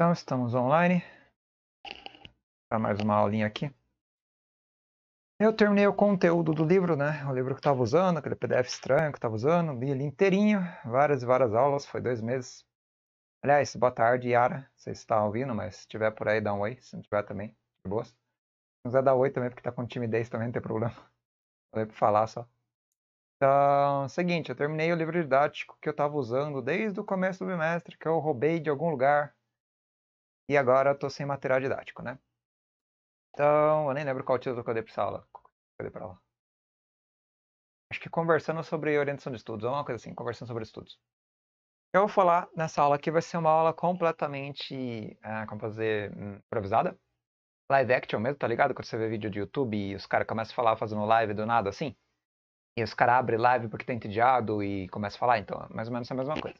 Então, estamos online para mais uma aulinha aqui. Eu terminei o conteúdo do livro, né? O livro que eu estava usando, aquele PDF estranho que eu estava usando, li ele inteirinho, várias e várias aulas, foi dois meses. Aliás, boa tarde, Yara, você está ouvindo, mas se tiver por aí, dá um oi, se não tiver também, de boa. Se não quiser dar oi também, porque está com timidez também, não tem problema. Falei para falar só. Então, seguinte, eu terminei o livro didático que eu estava usando desde o começo do bimestre, que eu roubei de algum lugar, e agora eu tô sem material didático, né? Então, eu nem lembro qual título que eu dei pra aula. Que eu dei pra aula. Acho que conversando sobre orientação de estudos, ou uma coisa assim, conversando sobre estudos. Eu vou falar nessa aula aqui, vai ser uma aula completamente, ah, como fazer, hum, improvisada. Live action mesmo, tá ligado? Quando você vê vídeo de YouTube e os caras começam a falar fazendo live do nada, assim. E os caras abrem live porque tá entediado e começam a falar, então é mais ou menos é a mesma coisa.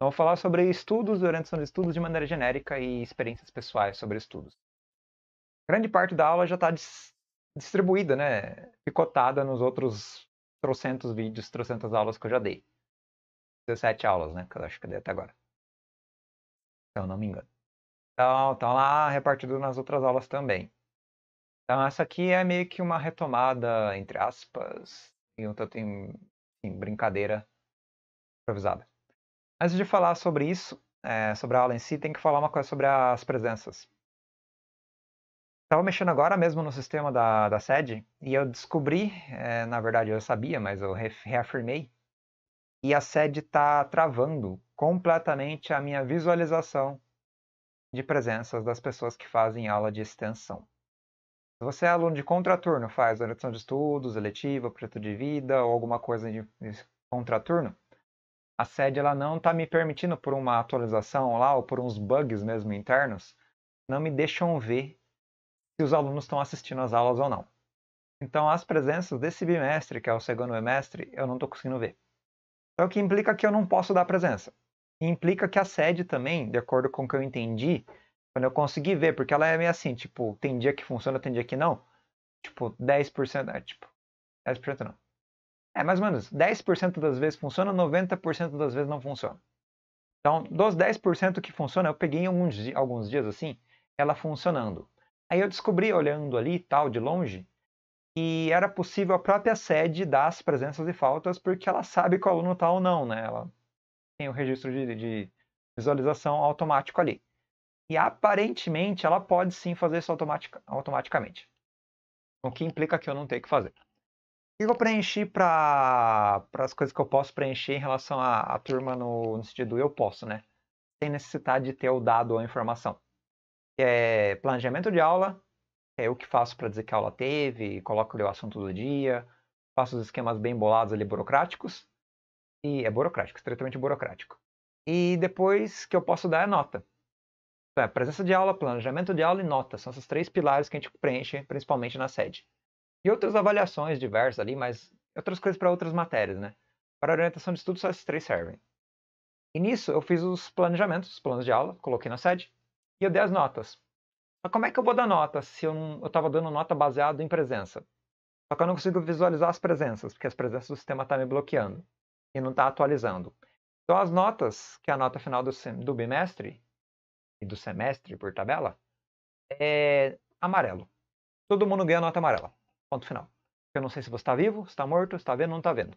Então, vou falar sobre estudos, durante de estudos de maneira genérica e experiências pessoais sobre estudos. Grande parte da aula já está dis distribuída, né? Picotada nos outros trocentos vídeos, trocentas aulas que eu já dei. 17 aulas, né? Que eu acho que eu dei até agora. Se eu não me engano. Então, estão lá repartidos nas outras aulas também. Então, essa aqui é meio que uma retomada, entre aspas, e um tanto em, em brincadeira improvisada. Antes de falar sobre isso, é, sobre a aula em si, tem que falar uma coisa sobre as presenças. Estava mexendo agora mesmo no sistema da, da sede e eu descobri, é, na verdade eu sabia, mas eu reafirmei, e a sede está travando completamente a minha visualização de presenças das pessoas que fazem aula de extensão. Se você é aluno de contraturno, faz orientação de estudos, eletiva, projeto de vida ou alguma coisa de contraturno, a sede ela não está me permitindo por uma atualização lá ou por uns bugs mesmo internos, não me deixam ver se os alunos estão assistindo às aulas ou não. Então as presenças desse bimestre, que é o segundo bimestre, eu não estou conseguindo ver. Então o que implica que eu não posso dar presença. E implica que a sede também, de acordo com o que eu entendi, quando eu consegui ver, porque ela é meio assim, tipo, tem dia que funciona, tem dia que não. Tipo, 10%, é tipo, 10% não. É, mais ou menos, 10% das vezes funciona, 90% das vezes não funciona. Então, dos 10% que funciona, eu peguei alguns, alguns dias assim, ela funcionando. Aí eu descobri, olhando ali tal, de longe, que era possível a própria sede dar as presenças e faltas, porque ela sabe qual aluno está ou não, né? Ela tem o registro de, de visualização automático ali. E aparentemente ela pode sim fazer isso automatic, automaticamente. O que implica que eu não tenho que fazer que eu preenchi para as coisas que eu posso preencher em relação à, à turma no, no, sentido eu posso, né? Sem necessidade de ter o dado ou a informação. é planejamento de aula, que é eu que faço para dizer que a aula teve, coloco ali o assunto do dia, faço os esquemas bem bolados ali burocráticos. E é burocrático, estritamente burocrático. E depois que eu posso dar é nota. Então, é presença de aula, planejamento de aula e nota. São esses três pilares que a gente preenche principalmente na sede. E outras avaliações diversas ali, mas outras coisas para outras matérias, né? Para orientação de estudo, só esses três servem. E nisso, eu fiz os planejamentos, os planos de aula, coloquei na sede, e eu dei as notas. Mas como é que eu vou dar nota se eu estava dando nota baseado em presença? Só que eu não consigo visualizar as presenças, porque as presenças do sistema está me bloqueando e não está atualizando. Então, as notas, que é a nota final do, do bimestre e do semestre por tabela, é amarelo. Todo mundo ganha nota amarela. Ponto final. Eu não sei se você está vivo, está morto, está vendo, ou não está vendo.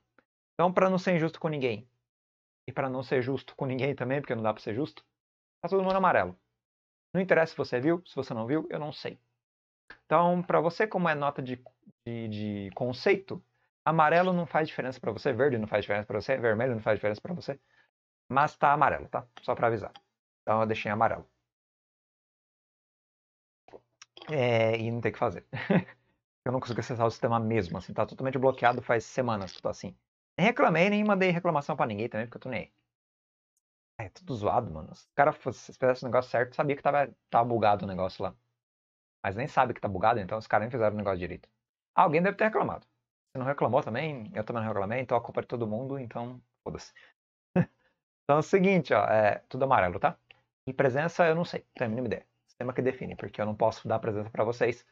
Então, para não ser injusto com ninguém, e para não ser justo com ninguém também, porque não dá para ser justo, está todo mundo amarelo. Não interessa se você viu, se você não viu, eu não sei. Então, para você, como é nota de, de, de conceito, amarelo não faz diferença para você, verde não faz diferença para você, vermelho não faz diferença para você, mas tá amarelo, tá? Só para avisar. Então, eu deixei amarelo. É, e não tem o que fazer. Eu não consigo acessar o sistema mesmo, assim, tá totalmente bloqueado faz semanas que tô assim. Nem reclamei, nem mandei reclamação pra ninguém também, porque eu tô nem. É tudo zoado, mano. Se o cara se fizesse o negócio certo, sabia que tava, tava bugado o negócio lá. Mas nem sabe que tá bugado, então os caras nem fizeram o negócio direito. Ah, alguém deve ter reclamado. Se não reclamou também, eu também não reclamei, então a culpa é de todo mundo, então foda-se. então é o seguinte, ó, é tudo amarelo, tá? E presença eu não sei, não tenho a mínima ideia. Sistema que define, porque eu não posso dar presença para vocês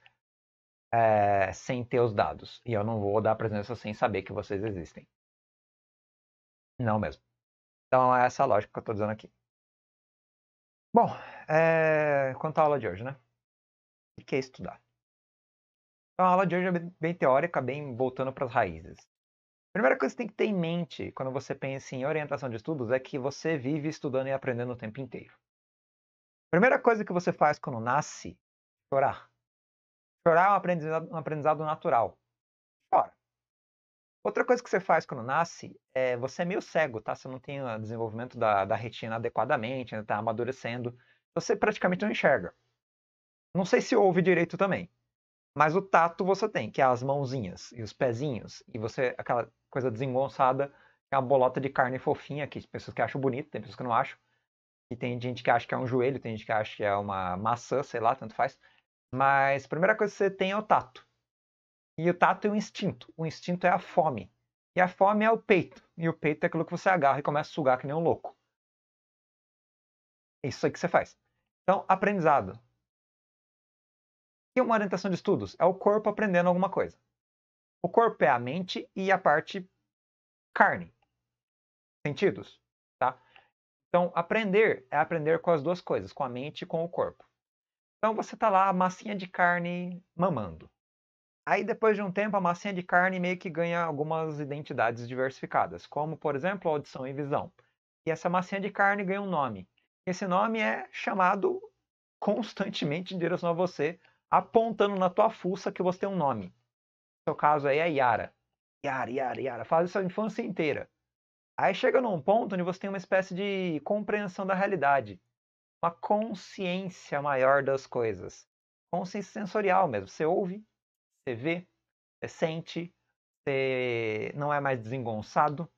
é, sem ter os dados. E eu não vou dar presença sem saber que vocês existem. Não mesmo. Então é essa lógica que eu estou dizendo aqui. Bom, é... quanto à aula de hoje, né? O que é estudar? Então a aula de hoje é bem teórica, bem voltando para as raízes. A primeira coisa que você tem que ter em mente quando você pensa em orientação de estudos é que você vive estudando e aprendendo o tempo inteiro. A primeira coisa que você faz quando nasce é chorar. Chorar é um aprendizado, um aprendizado natural. Chora. Outra coisa que você faz quando nasce é você é meio cego, tá? Você não tem o desenvolvimento da, da retina adequadamente, ainda né? tá amadurecendo. Você praticamente não enxerga. Não sei se ouve direito também. Mas o tato você tem, que é as mãozinhas e os pezinhos. E você, aquela coisa desengonçada, que é uma bolota de carne fofinha, que tem pessoas que acham bonito, tem pessoas que não acham. E tem gente que acha que é um joelho, tem gente que acha que é uma maçã, sei lá, tanto faz. Mas a primeira coisa que você tem é o tato. E o tato é o instinto. O instinto é a fome. E a fome é o peito. E o peito é aquilo que você agarra e começa a sugar que nem um louco. É isso aí que você faz. Então, aprendizado. E uma orientação de estudos? É o corpo aprendendo alguma coisa. O corpo é a mente e a parte carne. Sentidos, tá? Então, aprender é aprender com as duas coisas, com a mente e com o corpo. Então você tá lá, a massinha de carne mamando. Aí depois de um tempo, a massinha de carne meio que ganha algumas identidades diversificadas, como por exemplo audição e visão. E essa massinha de carne ganha um nome. Esse nome é chamado constantemente em direção a você, apontando na tua fuça que você tem um nome. No seu caso aí é Yara. Yara, Yara, Yara. Faz isso a infância inteira. Aí chega num ponto onde você tem uma espécie de compreensão da realidade uma consciência maior das coisas. Consciência sensorial mesmo. Você ouve, você vê, você sente, você não é mais desengonçado.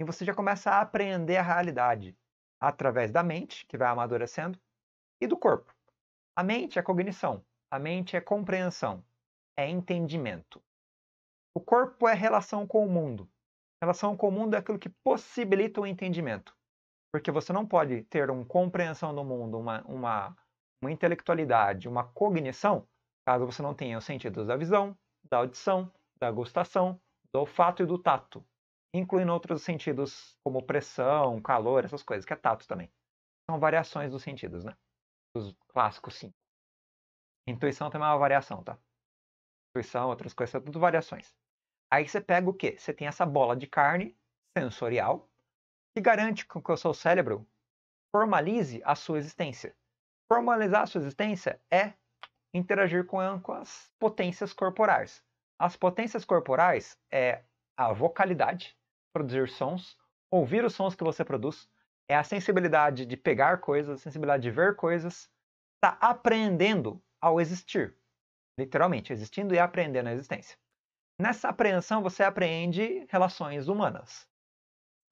E você já começa a aprender a realidade através da mente, que vai amadurecendo, e do corpo. A mente é cognição, a mente é compreensão, é entendimento. O corpo é relação com o mundo. Relação com o mundo é aquilo que possibilita o entendimento. Porque você não pode ter uma compreensão do mundo, uma, uma, uma intelectualidade, uma cognição, caso você não tenha os sentidos da visão, da audição, da gustação, do olfato e do tato, incluindo outros sentidos como pressão, calor, essas coisas, que é tato também. São variações dos sentidos, né? Dos clássicos, sim. Intuição também é uma variação, tá? Intuição, outras coisas, são tudo variações. Aí você pega o quê? Você tem essa bola de carne sensorial, que garante que o seu cérebro formalize a sua existência. Formalizar a sua existência é interagir com, as potências corporais. As potências corporais é a vocalidade, produzir sons, ouvir os sons que você produz, é a sensibilidade de pegar coisas, a sensibilidade de ver coisas, está aprendendo ao existir. Literalmente, existindo e aprendendo a existência. Nessa apreensão, você aprende relações humanas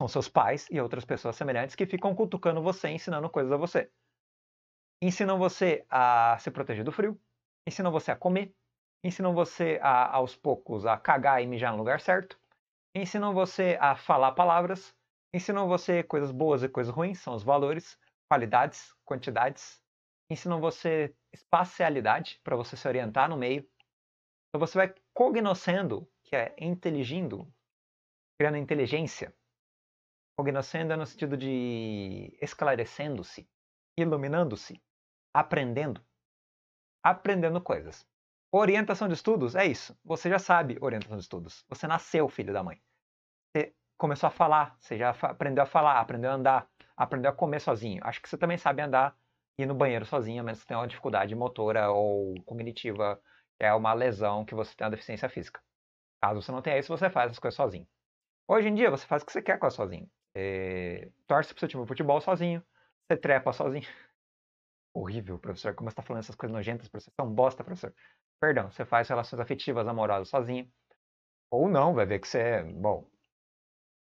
com seus pais e outras pessoas semelhantes que ficam cutucando você, ensinando coisas a você. Ensinam você a se proteger do frio, ensinam você a comer, ensinam você a, aos poucos a cagar e mijar no lugar certo, ensinam você a falar palavras, ensinam você coisas boas e coisas ruins, são os valores, qualidades, quantidades, ensinam você espacialidade para você se orientar no meio. Então você vai cognoscendo, que é inteligindo, criando inteligência Cognoscendo é no sentido de esclarecendo-se, iluminando-se, aprendendo, aprendendo coisas. Orientação de estudos é isso. Você já sabe orientação de estudos. Você nasceu filho da mãe. Você começou a falar, você já aprendeu a falar, aprendeu a andar, aprendeu a comer sozinho. Acho que você também sabe andar e ir no banheiro sozinho, a menos que tenha uma dificuldade motora ou cognitiva, que é uma lesão que você tem uma deficiência física. Caso você não tenha isso, você faz as coisas sozinho. Hoje em dia, você faz o que você quer com sozinho é, torce pro seu time de futebol sozinho, você trepa sozinho. Horrível, professor. Como você tá falando essas coisas nojentas, professor? Você é um bosta, professor. Perdão, você faz relações afetivas, amorosas sozinho. Ou não, vai ver que você é. Bom,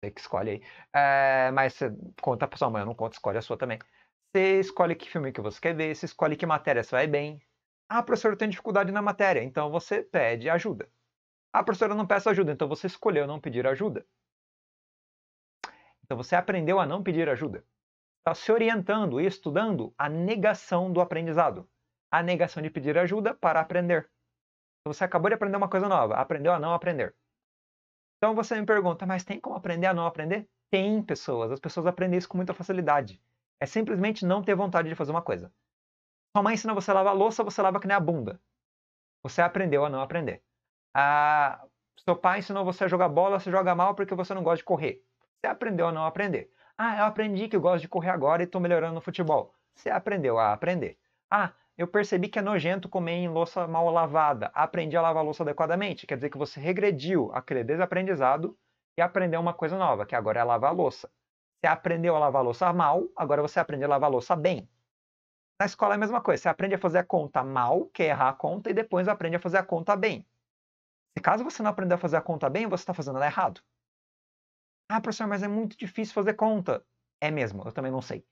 você que escolhe aí. É, mas você conta pra sua mãe, eu não conto, escolhe a sua também. Você escolhe que filme que você quer ver, você escolhe que matéria você vai bem. Ah, professor, eu tenho dificuldade na matéria, então você pede ajuda. Ah, professor, eu não peço ajuda, então você escolheu não pedir ajuda. Então você aprendeu a não pedir ajuda. Está se orientando e estudando a negação do aprendizado. A negação de pedir ajuda para aprender. Então você acabou de aprender uma coisa nova, aprendeu a não aprender. Então você me pergunta, mas tem como aprender a não aprender? Tem pessoas, as pessoas aprendem isso com muita facilidade. É simplesmente não ter vontade de fazer uma coisa. Sua mãe ensina você a lavar a louça, você lava que nem a bunda. Você aprendeu a não aprender. Ah, seu pai ensinou você a jogar bola, você joga mal porque você não gosta de correr. Você aprendeu a não aprender. Ah, eu aprendi que eu gosto de correr agora e estou melhorando no futebol. Você aprendeu a aprender. Ah, eu percebi que é nojento comer em louça mal lavada. Aprendi a lavar a louça adequadamente. Quer dizer que você regrediu aquele desaprendizado e aprendeu uma coisa nova, que agora é lavar a louça. Você aprendeu a lavar a louça mal, agora você aprende a lavar a louça bem. Na escola é a mesma coisa. Você aprende a fazer a conta mal, que é errar a conta, e depois aprende a fazer a conta bem. Se caso você não aprender a fazer a conta bem, você está fazendo ela errado. Ah, professor, mas é muito difícil fazer conta. É mesmo, eu também não sei.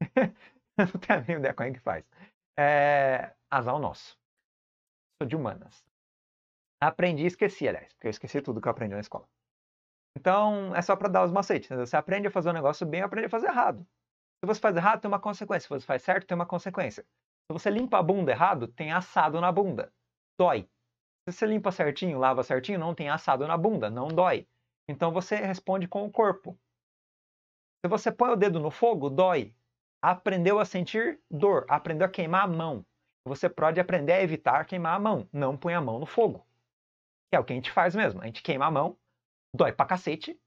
eu não tenho a mínima ideia como é que faz. É, azar o nosso. Sou de humanas. Aprendi e esqueci, aliás, porque eu esqueci tudo que eu aprendi na escola. Então, é só para dar os macetes. Entendeu? Você aprende a fazer um negócio bem, aprende a fazer errado. Se você faz errado, tem uma consequência. Se você faz certo, tem uma consequência. Se você limpa a bunda errado, tem assado na bunda. Dói. Se você limpa certinho, lava certinho, não tem assado na bunda, não dói. Então você responde com o corpo. Se você põe o dedo no fogo, dói. Aprendeu a sentir dor, aprendeu a queimar a mão. Você pode aprender a evitar queimar a mão, não põe a mão no fogo. Que é o que a gente faz mesmo. A gente queima a mão, dói pra cacete.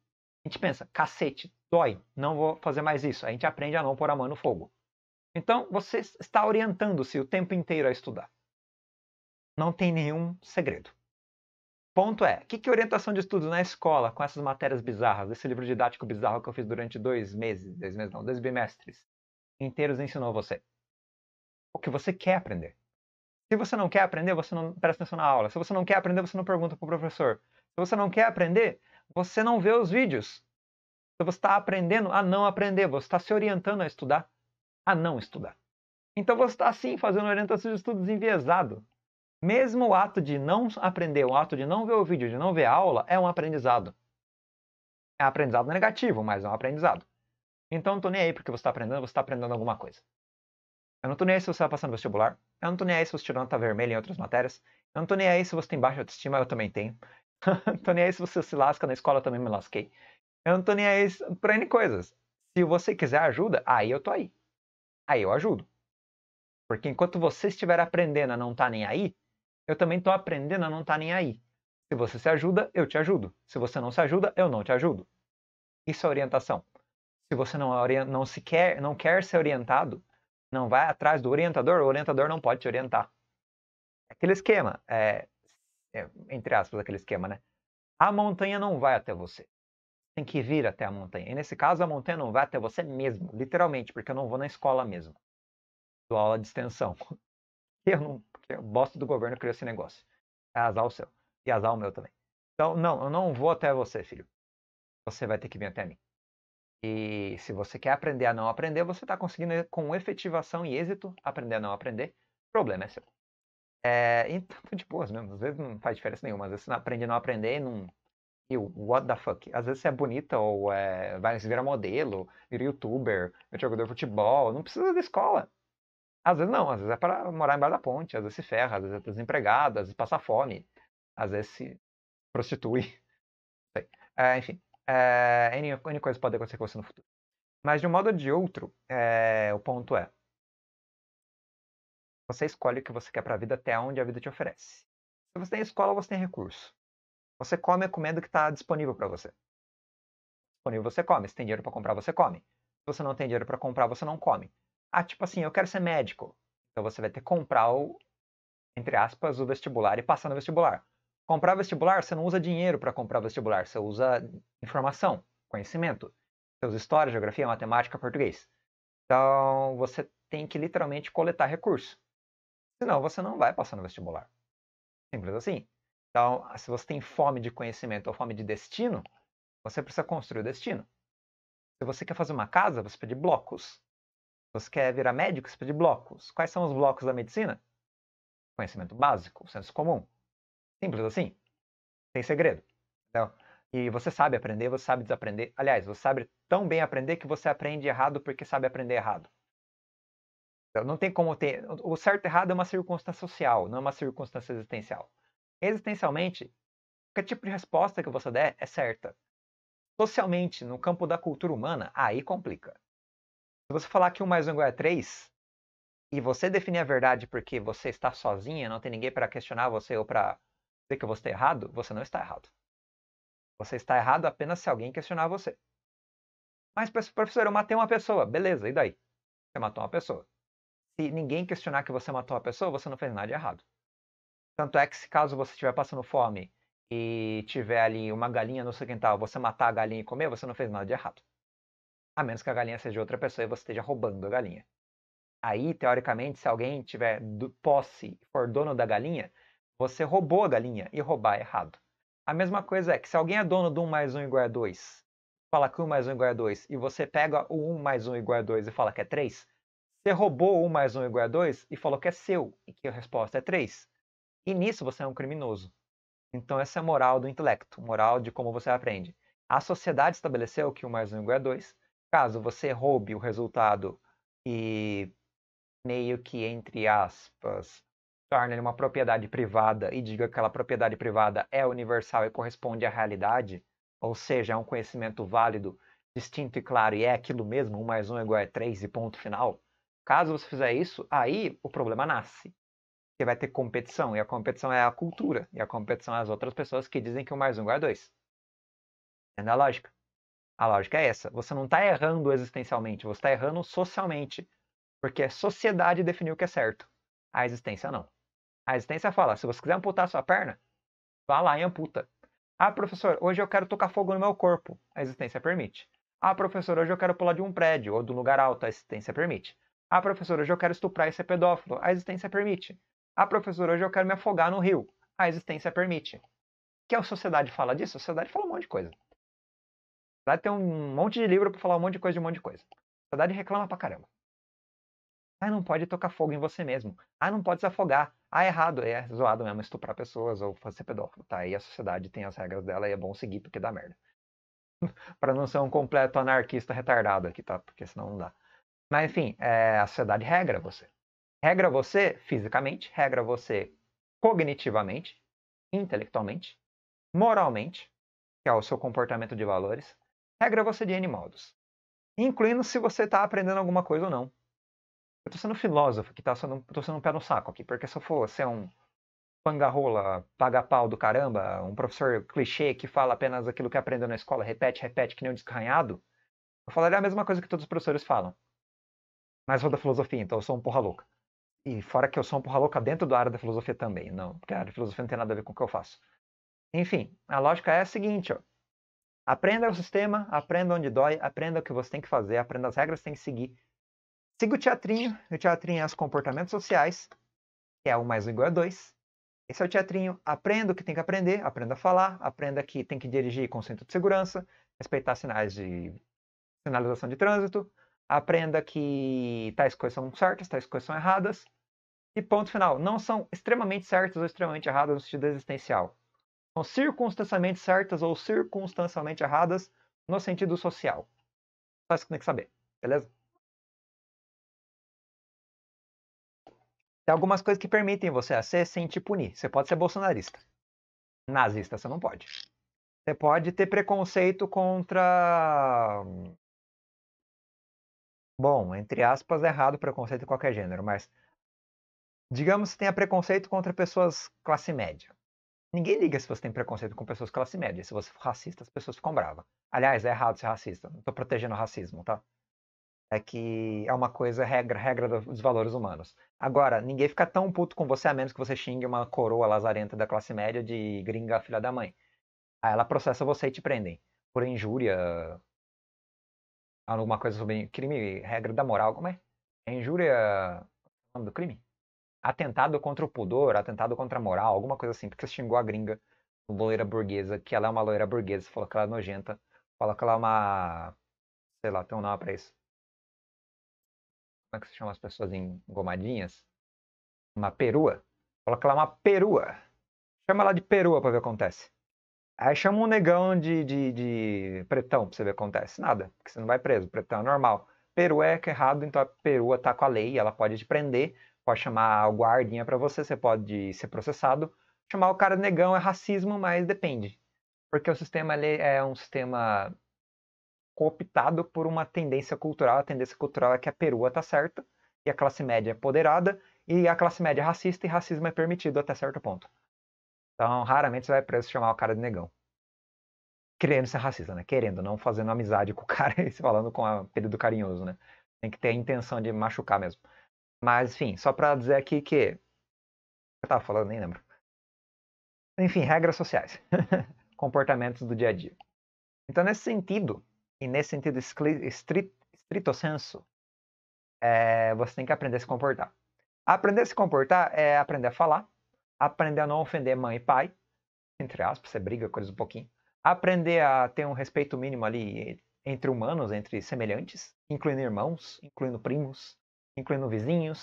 A gente pensa, cacete, dói, não vou fazer mais isso. A gente aprende a não pôr a mão no fogo. Então você está orientando-se o tempo inteiro a estudar. Não tem nenhum segredo. Ponto é, o que, que é orientação de estudos na escola com essas matérias bizarras, esse livro didático bizarro que eu fiz durante dois meses, dois meses não, dois bimestres inteiros ensinou você? O que você quer aprender? Se você não quer aprender, você não presta atenção na aula. Se você não quer aprender, você não pergunta para o professor. Se você não quer aprender, você não vê os vídeos. Então você está aprendendo a não aprender, você está se orientando a estudar, a não estudar. Então você está sim fazendo orientação de estudos enviesado. Mesmo o ato de não aprender, o ato de não ver o vídeo, de não ver a aula, é um aprendizado. É um aprendizado negativo, mas é um aprendizado. Então eu não tô nem aí porque você está aprendendo, você está aprendendo alguma coisa. Eu não tô nem aí se você está passando vestibular. Eu não tô nem aí se você tirou nota vermelha em outras matérias. Eu não tô nem aí se você tem baixa autoestima, eu também tenho. eu não tô nem aí se você se lasca na escola, eu também me lasquei. Eu não tô nem aí pra N coisas. Se você quiser ajuda, aí eu tô aí. Aí eu ajudo. Porque enquanto você estiver aprendendo a não estar tá nem aí, eu também estou aprendendo a não estar tá nem aí. Se você se ajuda, eu te ajudo. Se você não se ajuda, eu não te ajudo. Isso é orientação. Se você não, não se quer, não quer ser orientado, não vai atrás do orientador, o orientador não pode te orientar. Aquele esquema, é, é, entre aspas, aquele esquema, né? A montanha não vai até você. Tem que vir até a montanha. E nesse caso, a montanha não vai até você mesmo, literalmente, porque eu não vou na escola mesmo. Dou aula de extensão eu não, porque o bosta do governo criou esse negócio. É azar o seu. E azar o meu também. Então, não, eu não vou até você, filho. Você vai ter que vir até mim. E se você quer aprender a não aprender, você está conseguindo com efetivação e êxito aprender a não aprender. O problema é seu. É, então, de boas mesmo. Às vezes não faz diferença nenhuma. Às vezes você não aprende a não aprender e não. E o what the fuck? Às vezes você é bonita ou é... vai se virar modelo, vira youtuber, vira jogador de futebol. Não precisa da escola. Às vezes não, às vezes é para morar embaixo da ponte, às vezes se ferra, às vezes é desempregado, às vezes passa fome, às vezes se prostitui. É, enfim, é, N, N que pode acontecer com você no futuro. Mas de um modo ou de outro, é, o ponto é: você escolhe o que você quer para a vida até onde a vida te oferece. Se você tem escola, você tem recurso. Você come a comida que está disponível para você. Disponível você come. Se tem dinheiro para comprar, você come. Se você não tem dinheiro para comprar, você não come ah, tipo assim, eu quero ser médico. Então você vai ter que comprar o, entre aspas, o vestibular e passar no vestibular. Comprar vestibular, você não usa dinheiro para comprar vestibular, você usa informação, conhecimento. Você usa história, geografia, matemática, português. Então você tem que literalmente coletar recurso. Senão você não vai passar no vestibular. Simples assim. Então, se você tem fome de conhecimento ou fome de destino, você precisa construir o destino. Se você quer fazer uma casa, você pede blocos. Você quer virar médico? Você precisa de blocos. Quais são os blocos da medicina? Conhecimento básico, senso comum. Simples assim. Sem segredo. Então, e você sabe aprender, você sabe desaprender. Aliás, você sabe tão bem aprender que você aprende errado porque sabe aprender errado. Então, não tem como ter. O certo e errado é uma circunstância social, não é uma circunstância existencial. Existencialmente, qualquer tipo de resposta que você der é certa. Socialmente, no campo da cultura humana, aí complica. Se você falar que um mais um é igual a três, e você definir a verdade porque você está sozinha, não tem ninguém para questionar você ou para dizer que você está errado, você não está errado. Você está errado apenas se alguém questionar você. Mas, professor, eu matei uma pessoa. Beleza, e daí? Você matou uma pessoa. Se ninguém questionar que você matou uma pessoa, você não fez nada de errado. Tanto é que, se caso você estiver passando fome e tiver ali uma galinha no seu quintal, você matar a galinha e comer, você não fez nada de errado a menos que a galinha seja outra pessoa e você esteja roubando a galinha. Aí, teoricamente, se alguém tiver do, posse for dono da galinha, você roubou a galinha e roubar é errado. A mesma coisa é que se alguém é dono do 1 mais 1 igual a 2, fala que 1 mais 1 igual a 2, e você pega o 1 mais 1 igual a 2 e fala que é 3, você roubou o 1 mais 1 igual a 2 e falou que é seu, e que a resposta é 3. E nisso você é um criminoso. Então essa é a moral do intelecto, moral de como você aprende. A sociedade estabeleceu que 1 mais 1 igual a 2, Caso você roube o resultado e meio que, entre aspas, torne ele uma propriedade privada e diga que aquela propriedade privada é universal e corresponde à realidade, ou seja, é um conhecimento válido, distinto e claro, e é aquilo mesmo, 1 mais 1 é igual a 3 e ponto final, caso você fizer isso, aí o problema nasce. Você vai ter competição, e a competição é a cultura, e a competição é as outras pessoas que dizem que 1 mais 1 é 2. é a lógica? A lógica é essa. Você não está errando existencialmente, você está errando socialmente. Porque a sociedade definiu o que é certo. A existência não. A existência fala: se você quiser amputar sua perna, vá lá e amputa. Ah, professor, hoje eu quero tocar fogo no meu corpo. A existência permite. Ah, professor, hoje eu quero pular de um prédio ou de um lugar alto. A existência permite. Ah, professor, hoje eu quero estuprar e ser pedófilo. A existência permite. Ah, professor, hoje eu quero me afogar no rio. A existência permite. Que a sociedade fala disso? A sociedade fala um monte de coisa. A tem um monte de livro para falar um monte de coisa de um monte de coisa. A sociedade reclama pra caramba. Ah, não pode tocar fogo em você mesmo. Ah, não pode se afogar. Ah, errado. É zoado mesmo estuprar pessoas ou fazer pedófilo. Tá, e a sociedade tem as regras dela e é bom seguir porque dá merda. para não ser um completo anarquista retardado aqui, tá? Porque senão não dá. Mas enfim, é, a sociedade regra você. Regra você fisicamente, regra você cognitivamente, intelectualmente, moralmente, que é o seu comportamento de valores, regra é você de N modos, incluindo se você está aprendendo alguma coisa ou não. Eu estou sendo filósofo, que tá sendo, tô sendo um pé no saco aqui, porque se eu for ser um pangarrola, paga-pau do caramba, um professor clichê que fala apenas aquilo que aprendeu na escola, repete, repete, que nem um descarranhado, eu falaria a mesma coisa que todos os professores falam. Mas vou da filosofia, então eu sou um porra louca. E fora que eu sou um porra louca dentro da área da filosofia também, não, porque a área da filosofia não tem nada a ver com o que eu faço. Enfim, a lógica é a seguinte, ó. Aprenda o sistema, aprenda onde dói, aprenda o que você tem que fazer, aprenda as regras que tem que seguir. Siga o teatrinho, o teatrinho é os comportamentos sociais, que é 1 mais igual a dois. Esse é o teatrinho, aprenda o que tem que aprender, aprenda a falar, aprenda que tem que dirigir com centro de segurança, respeitar sinais de sinalização de trânsito, aprenda que tais coisas são certas, tais coisas são erradas. E ponto final, não são extremamente certas ou extremamente erradas no sentido existencial são circunstancialmente certas ou circunstancialmente erradas no sentido social. Só isso que tem que saber, beleza? Tem algumas coisas que permitem você ser sem te punir. Você pode ser bolsonarista. Nazista você não pode. Você pode ter preconceito contra. Bom, entre aspas, é errado preconceito de qualquer gênero, mas. Digamos que tenha preconceito contra pessoas classe média Ninguém liga se você tem preconceito com pessoas da classe média. Se você for racista, as pessoas ficam bravas. Aliás, é errado ser racista. Não tô protegendo o racismo, tá? É que é uma coisa regra, regra dos valores humanos. Agora, ninguém fica tão puto com você a menos que você xingue uma coroa lazarenta da classe média de gringa filha da mãe. Aí ela processa você e te prendem por injúria, alguma coisa sobre crime, regra da moral, como é? É injúria, é o nome do crime? atentado contra o pudor, atentado contra a moral, alguma coisa assim, porque xingou a gringa loira burguesa, que ela é uma loira burguesa, falou que ela é nojenta, falou que ela é uma. sei lá, tem um nome pra isso. Como é que se chama as pessoas engomadinhas? Uma perua. fala que ela é uma perua. Chama ela de perua pra ver o que acontece. Aí chama um negão de, de, de pretão pra você ver o que acontece. Nada, porque você não vai preso, pretão é normal. Peru é que é errado, então a perua tá com a lei, ela pode te prender, pode chamar o guardinha para você, você pode ser processado. Chamar o cara de negão é racismo, mas depende. Porque o sistema é um sistema cooptado por uma tendência cultural. A tendência cultural é que a perua tá certa, e a classe média é poderada, e a classe média é racista, e racismo é permitido até certo ponto. Então, raramente você vai preso chamar o cara de negão. Querendo ser racista, né? Querendo, não fazendo amizade com o cara e se falando com apelido carinhoso, né? Tem que ter a intenção de machucar mesmo. Mas, enfim, só para dizer aqui que. Eu tava falando, nem lembro. Enfim, regras sociais. Comportamentos do dia a dia. Então, nesse sentido, e nesse sentido estrito senso, é, você tem que aprender a se comportar. Aprender a se comportar é aprender a falar, aprender a não ofender mãe e pai, entre aspas, você briga com eles um pouquinho, aprender a ter um respeito mínimo ali entre humanos, entre semelhantes, incluindo irmãos, incluindo primos, incluindo vizinhos.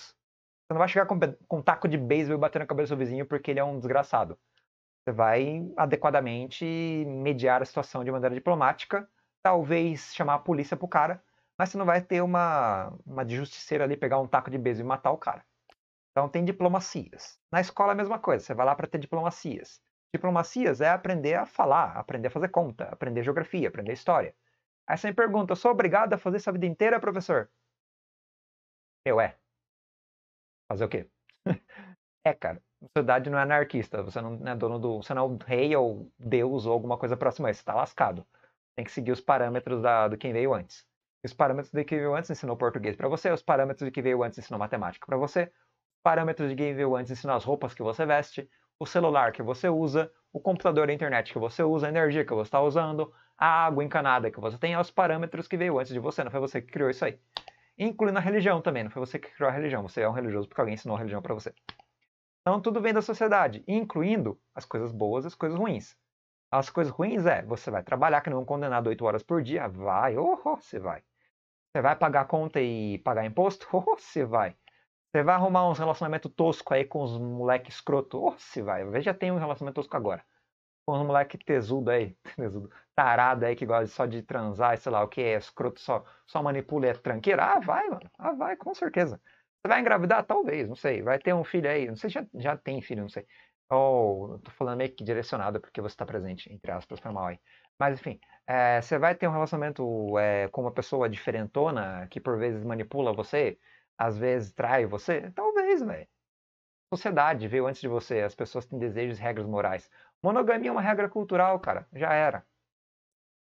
Você não vai chegar com, com um taco de beisebol e bater na cabeça do vizinho porque ele é um desgraçado. Você vai adequadamente mediar a situação de maneira diplomática, talvez chamar a polícia pro cara, mas você não vai ter uma, uma de justiceira ali pegar um taco de beisebol e matar o cara. Então tem diplomacias. Na escola é a mesma coisa, você vai lá para ter diplomacias. Diplomacias é aprender a falar, aprender a fazer conta, aprender geografia, aprender história. Aí você me pergunta, eu sou obrigado a fazer isso a vida inteira, professor? Eu é. Fazer o quê? é, cara. A sociedade não é anarquista. Você não é dono do. Você não é o rei ou deus ou alguma coisa próxima a isso. Tá lascado. Tem que seguir os parâmetros da, do quem veio antes. Os parâmetros do quem veio antes ensinou português para você, os parâmetros do que veio antes ensinou matemática para você, os parâmetros de quem veio antes ensinou as roupas que você veste, o celular que você usa, o computador e a internet que você usa, a energia que você está usando, a água encanada que você tem, é os parâmetros que veio antes de você, não foi você que criou isso aí incluindo a religião também. Não foi você que criou a religião, você é um religioso porque alguém ensinou a religião para você. Então tudo vem da sociedade, incluindo as coisas boas e as coisas ruins. As coisas ruins é, você vai trabalhar que não é um condenado 8 horas por dia, vai, oh, oh, você vai. Você vai pagar conta e pagar imposto, oh, você vai. Você vai arrumar uns relacionamento tosco aí com os moleques escroto, oh, você vai. Veja, já um relacionamento tosco agora. Com os moleque tesudo aí, tesudo, tarada aí que gosta só de transar, sei lá o que é, escroto, só, só manipula é tranqueiro. Ah, vai, mano. Ah, vai, com certeza. Você vai engravidar? Talvez, não sei. Vai ter um filho aí? Não sei, já, já tem filho, não sei. Ou, oh, tô falando meio que direcionado porque você tá presente, entre aspas, foi mal aí. Mas, enfim, é, você vai ter um relacionamento é, com uma pessoa diferentona que por vezes manipula você, às vezes trai você? Talvez, velho. Sociedade veio antes de você, as pessoas têm desejos e regras morais. Monogamia é uma regra cultural, cara, já era.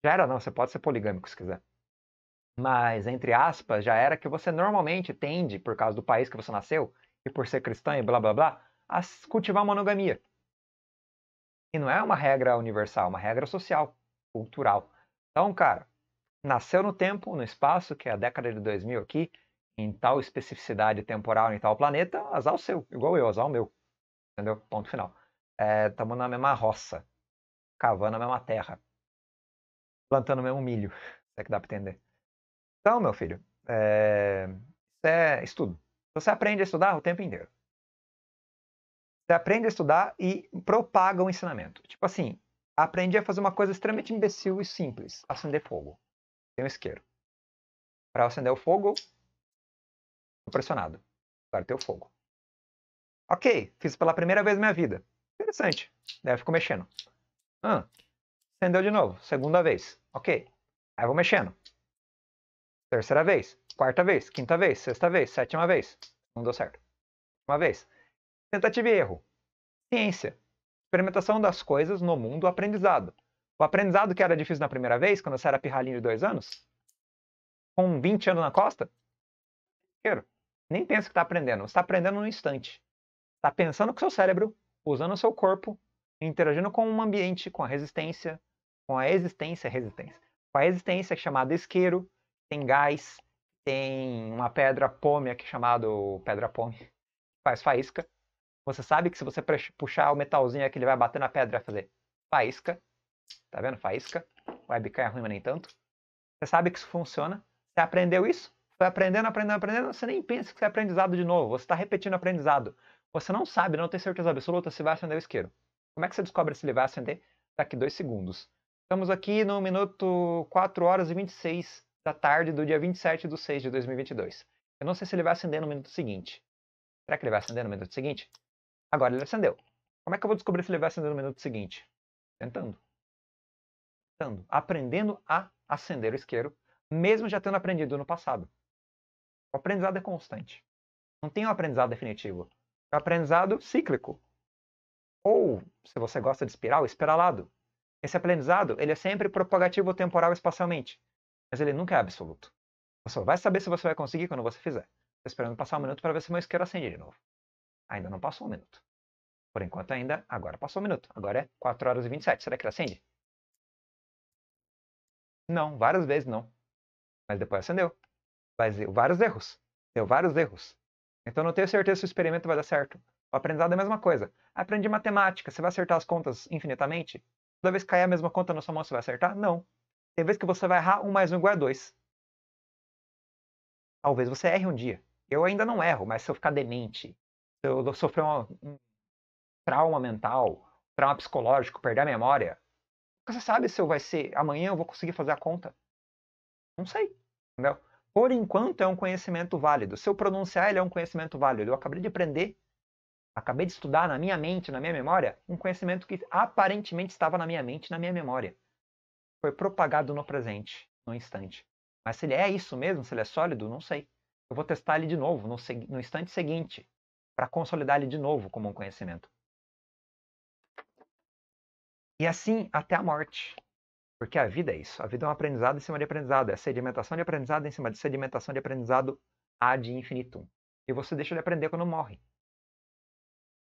Já era não, você pode ser poligâmico se quiser. Mas, entre aspas, já era que você normalmente tende, por causa do país que você nasceu, e por ser cristã e blá blá blá, a cultivar monogamia. E não é uma regra universal, é uma regra social, cultural. Então, cara, nasceu no tempo, no espaço, que é a década de 2000 aqui, em tal especificidade temporal, em tal planeta, azar o seu, igual eu, azar o meu. Entendeu? Ponto final. Estamos é, na mesma roça, cavando a mesma terra plantando mesmo milho, se é que dá para entender. Então, meu filho, é... é estudo. Você aprende a estudar o tempo inteiro. Você aprende a estudar e propaga o ensinamento. Tipo assim, aprendi a fazer uma coisa extremamente imbecil e simples: acender fogo. Tem um isqueiro. Para acender o fogo, estou pressionado. Para ter o fogo. Ok, fiz pela primeira vez na minha vida. Interessante. Deve né? ficou mexendo. Ah, Acendeu de novo. Segunda vez. Ok. Aí vou mexendo. Terceira vez. Quarta vez. Quinta vez. Sexta vez. Sétima vez. Não deu certo. Uma vez. Tentativa e erro. Ciência. Experimentação das coisas no mundo aprendizado. O aprendizado que era difícil na primeira vez, quando você era pirralhinho de dois anos, com 20 anos na costa, nem pensa que está aprendendo. Você está aprendendo no instante. Está pensando com o seu cérebro, usando o seu corpo, interagindo com um ambiente, com a resistência, com a existência, resistência, com a existência é chamada isqueiro, tem gás, tem uma pedra pome aqui chamado pedra pome, faz faísca. Você sabe que se você puxar o metalzinho aqui, ele vai bater na pedra e vai fazer faísca. Tá vendo? Faísca. Webcam é ruim, mas nem tanto. Você sabe que isso funciona. Você aprendeu isso? Foi aprendendo, aprendendo, aprendendo. Você nem pensa que você é aprendizado de novo. Você está repetindo aprendizado. Você não sabe, não tem certeza absoluta se vai acender o isqueiro. Como é que você descobre se ele vai acender daqui tá dois segundos? Estamos aqui no minuto 4 horas e 26 da tarde do dia 27 de 6 de 2022. Eu não sei se ele vai acender no minuto seguinte. Será que ele vai acender no minuto seguinte? Agora ele acendeu. Como é que eu vou descobrir se ele vai acender no minuto seguinte? Tentando. Tentando. Aprendendo a acender o isqueiro, mesmo já tendo aprendido no passado. O aprendizado é constante. Não tem um aprendizado definitivo. É um aprendizado cíclico. Ou, se você gosta de espiral, espiralado. Esse aprendizado ele é sempre propagativo temporal espacialmente, mas ele nunca é absoluto. Você só vai saber se você vai conseguir quando você fizer. Estou esperando passar um minuto para ver se meu isqueiro acende de novo. Ainda não passou um minuto. Por enquanto ainda, agora passou um minuto. Agora é 4 horas e 27. Será que ele acende? Não, várias vezes não. Mas depois acendeu. Mas vários erros. Deu vários erros. Então não tenho certeza se o experimento vai dar certo aprendizado é a mesma coisa. Aprendi matemática, você vai acertar as contas infinitamente? Toda vez que cair a mesma conta na sua mão, você vai acertar? Não. Tem vez que você vai errar 1 mais 1 igual a 2. Talvez você erre um dia. Eu ainda não erro, mas se eu ficar demente, se eu sofrer um trauma mental, trauma psicológico, perder a memória, você sabe se eu vai ser amanhã eu vou conseguir fazer a conta? Não sei, entendeu? Por enquanto é um conhecimento válido. Se eu pronunciar, ele é um conhecimento válido. Eu acabei de aprender Acabei de estudar na minha mente, na minha memória, um conhecimento que aparentemente estava na minha mente, na minha memória. Foi propagado no presente, no instante. Mas se ele é isso mesmo, se ele é sólido, não sei. Eu vou testar ele de novo, no, no instante seguinte, para consolidar ele de novo como um conhecimento. E assim até a morte. Porque a vida é isso. A vida é um aprendizado em cima de aprendizado. É sedimentação de aprendizado em cima de sedimentação de aprendizado ad infinitum. E você deixa de aprender quando morre.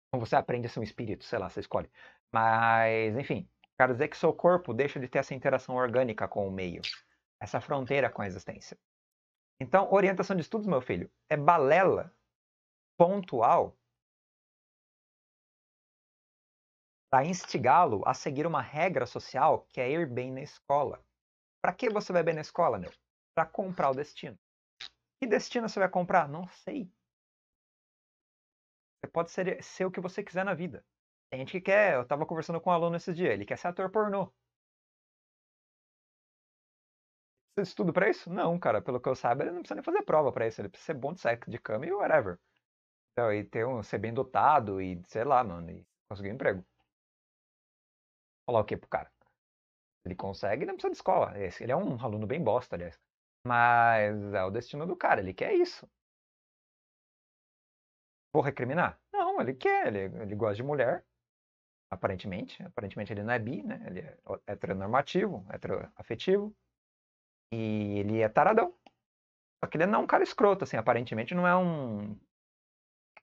Então você aprende a ser um espírito, sei lá, você escolhe. Mas, enfim, quero dizer que seu corpo deixa de ter essa interação orgânica com o meio, essa fronteira com a existência. Então, orientação de estudos, meu filho, é balela pontual para instigá-lo a seguir uma regra social que é ir bem na escola. Para que você vai bem na escola, meu? Para comprar o destino. Que destino você vai comprar? Não sei. Você pode ser, eh, ser o que você quiser na vida. Tem gente que quer. Eu tava conversando com um aluno esses dias, ele quer ser ator pornô. Você estuda pra isso? Não, cara. Pelo que eu saiba, ele não precisa nem fazer prova pra isso. Ele precisa ser bom de sexo, de cama e whatever. Então, e ter um, ser bem dotado e sei lá, mano, e conseguir um emprego. Falar o quê pro cara? Ele consegue, não precisa de escola. Esse, ele é um aluno bem bosta, aliás. Mas é o destino do cara, ele quer isso. Vou recriminar? Não, ele quer, ele, ele gosta de mulher, aparentemente. Aparentemente ele não é bi, né? Ele é heteronormativo, heteroafetivo. E ele é taradão. Só que ele não é um cara escroto, assim, aparentemente não é um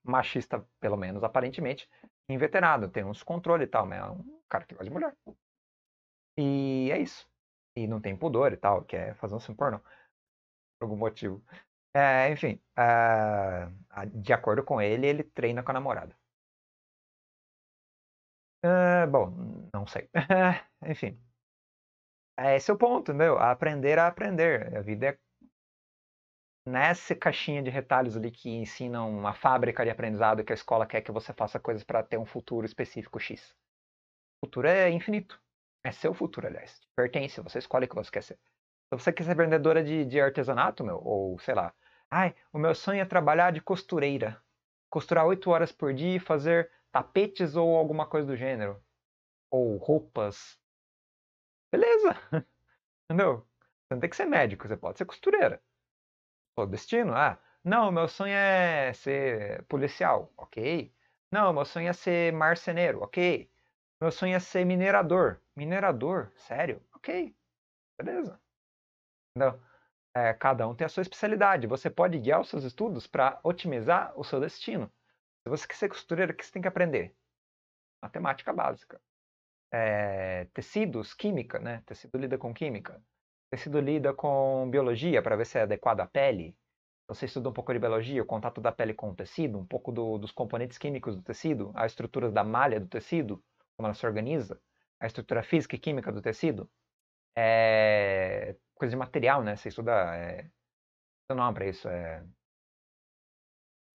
machista, pelo menos aparentemente, inveterado, tem uns controle e tal, mas é um cara que gosta de mulher. E é isso. E não tem pudor e tal, quer fazer um filme pornô. Por algum motivo. É, enfim, ah, de acordo com ele, ele treina com a namorada. Ah, bom, não sei. enfim. É esse é o ponto, meu. Aprender a aprender. A vida é nessa caixinha de retalhos ali que ensinam uma fábrica de aprendizado que a escola quer que você faça coisas para ter um futuro específico X. O futuro é infinito. É seu futuro, aliás. Pertence, você escolhe o que você quer ser. Se você quer ser vendedora de, de artesanato, meu, ou sei lá, Ai, o meu sonho é trabalhar de costureira. Costurar oito horas por dia e fazer tapetes ou alguma coisa do gênero. Ou roupas. Beleza! Entendeu? Você não tem que ser médico, você pode ser costureira. O destino? Ah, não, meu sonho é ser policial. Ok. Não, meu sonho é ser marceneiro. Ok. Meu sonho é ser minerador. Minerador? Sério? Ok. Beleza. Entendeu? é, cada um tem a sua especialidade. Você pode guiar os seus estudos para otimizar o seu destino. Se você quer ser costureiro, o que você tem que aprender? Matemática básica. É, tecidos, química, né? Tecido lida com química. Tecido lida com biologia, para ver se é adequado à pele. Então, você estuda um pouco de biologia, o contato da pele com o tecido, um pouco do, dos componentes químicos do tecido, a estrutura da malha do tecido, como ela se organiza, a estrutura física e química do tecido. É, coisa de material, né? Você estuda. Eh, então é... seu nome para isso. É...